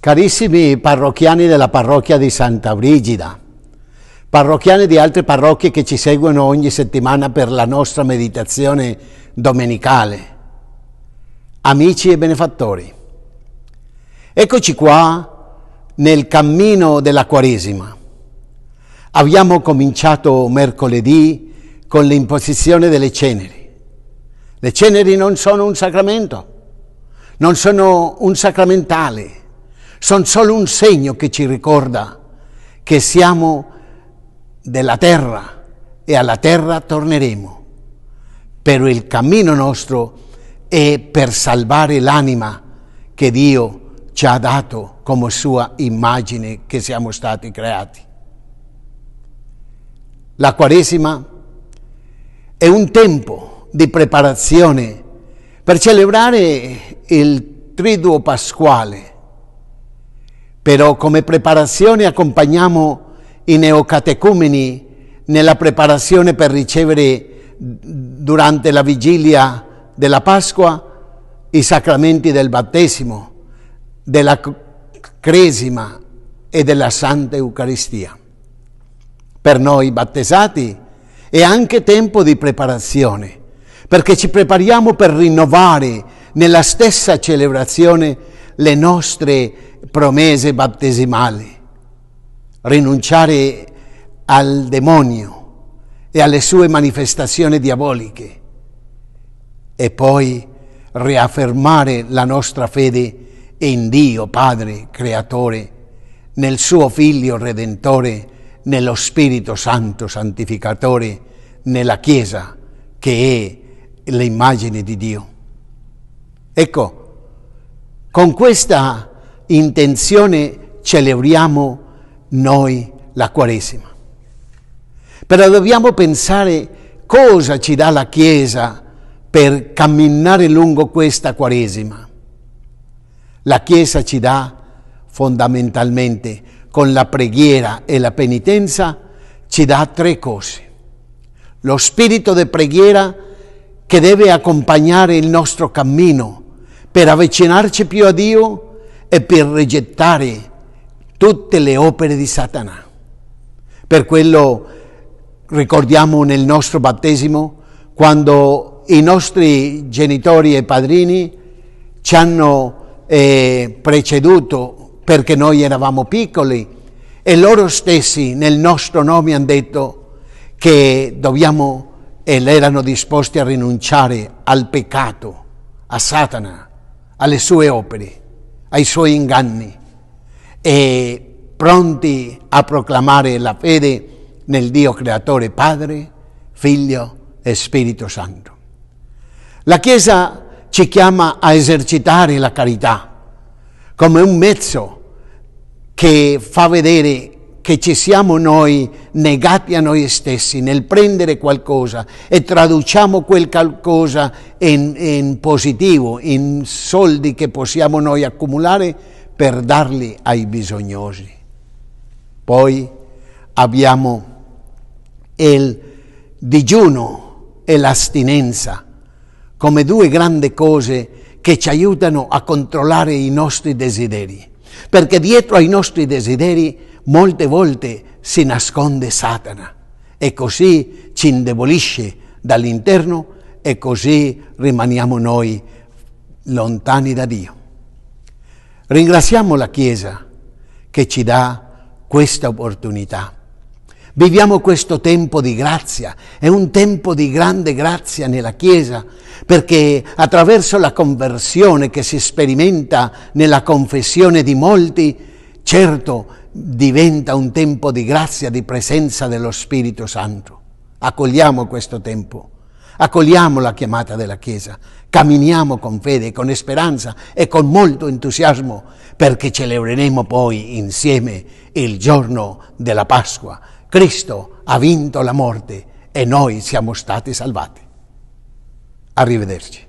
Carissimi parrocchiani della parrocchia di Santa Brigida, parrocchiani di altre parrocchie che ci seguono ogni settimana per la nostra meditazione domenicale, amici e benefattori, eccoci qua nel cammino della Quaresima. Abbiamo cominciato mercoledì con l'imposizione delle ceneri. Le ceneri non sono un sacramento, non sono un sacramentale sono solo un segno che ci ricorda che siamo della terra e alla terra torneremo. Però il cammino nostro è per salvare l'anima che Dio ci ha dato come sua immagine che siamo stati creati. La Quaresima è un tempo di preparazione per celebrare il triduo pasquale, però come preparazione accompagniamo i neocatecumeni nella preparazione per ricevere durante la vigilia della Pasqua i sacramenti del battesimo, della cresima e della Santa Eucaristia. Per noi battesati è anche tempo di preparazione, perché ci prepariamo per rinnovare nella stessa celebrazione le nostre promesse battesimali, rinunciare al demonio e alle sue manifestazioni diaboliche e poi riaffermare la nostra fede in Dio Padre Creatore, nel suo Figlio Redentore, nello Spirito Santo Santificatore, nella Chiesa che è l'immagine di Dio. Ecco, con questa intenzione celebriamo noi la Quaresima. Però dobbiamo pensare cosa ci dà la Chiesa per camminare lungo questa Quaresima. La Chiesa ci dà fondamentalmente con la preghiera e la penitenza, ci dà tre cose. Lo spirito di preghiera che deve accompagnare il nostro cammino per avvicinarci più a Dio, e per rigettare tutte le opere di Satana. Per quello ricordiamo nel nostro battesimo quando i nostri genitori e padrini ci hanno eh, preceduto perché noi eravamo piccoli e loro stessi nel nostro nome hanno detto che dobbiamo ed erano disposti a rinunciare al peccato, a Satana, alle sue opere ai suoi inganni e pronti a proclamare la fede nel Dio creatore Padre, Figlio e Spirito Santo. La Chiesa ci chiama a esercitare la carità come un mezzo che fa vedere che ci siamo noi negati a noi stessi nel prendere qualcosa e traduciamo quel qualcosa in, in positivo, in soldi che possiamo noi accumulare per darli ai bisognosi. Poi abbiamo il digiuno e l'astinenza come due grandi cose che ci aiutano a controllare i nostri desideri, perché dietro ai nostri desideri molte volte si nasconde Satana e così ci indebolisce dall'interno e così rimaniamo noi lontani da Dio. Ringraziamo la Chiesa che ci dà questa opportunità. Viviamo questo tempo di grazia, è un tempo di grande grazia nella Chiesa, perché attraverso la conversione che si sperimenta nella confessione di molti, certo diventa un tempo di grazia, di presenza dello Spirito Santo. Accogliamo questo tempo, accogliamo la chiamata della Chiesa, camminiamo con fede, con speranza e con molto entusiasmo perché celebreremo poi insieme il giorno della Pasqua. Cristo ha vinto la morte e noi siamo stati salvati. Arrivederci.